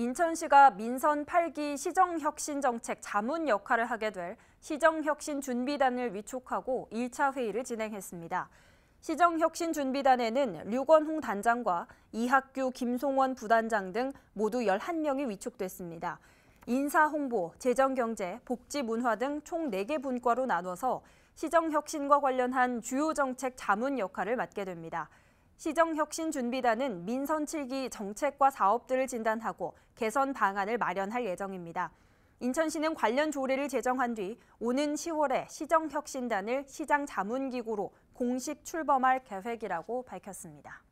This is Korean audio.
인천시가 민선 8기 시정혁신정책 자문 역할을 하게 될 시정혁신준비단을 위촉하고 1차 회의를 진행했습니다. 시정혁신준비단에는 류건홍 단장과 이학규 김송원 부단장 등 모두 11명이 위촉됐습니다. 인사 홍보, 재정 경제, 복지 문화 등 총 4개 분과로 나눠서 시정혁신과 관련한 주요 정책 자문 역할을 맡게 됩니다. 시정혁신준비단은 민선 7기 정책과 사업들을 진단하고 개선 방안을 마련할 예정입니다. 인천시는 관련 조례를 제정한 뒤 오는 10월에 시정혁신단을 시장 자문기구로 공식 출범할 계획이라고 밝혔습니다.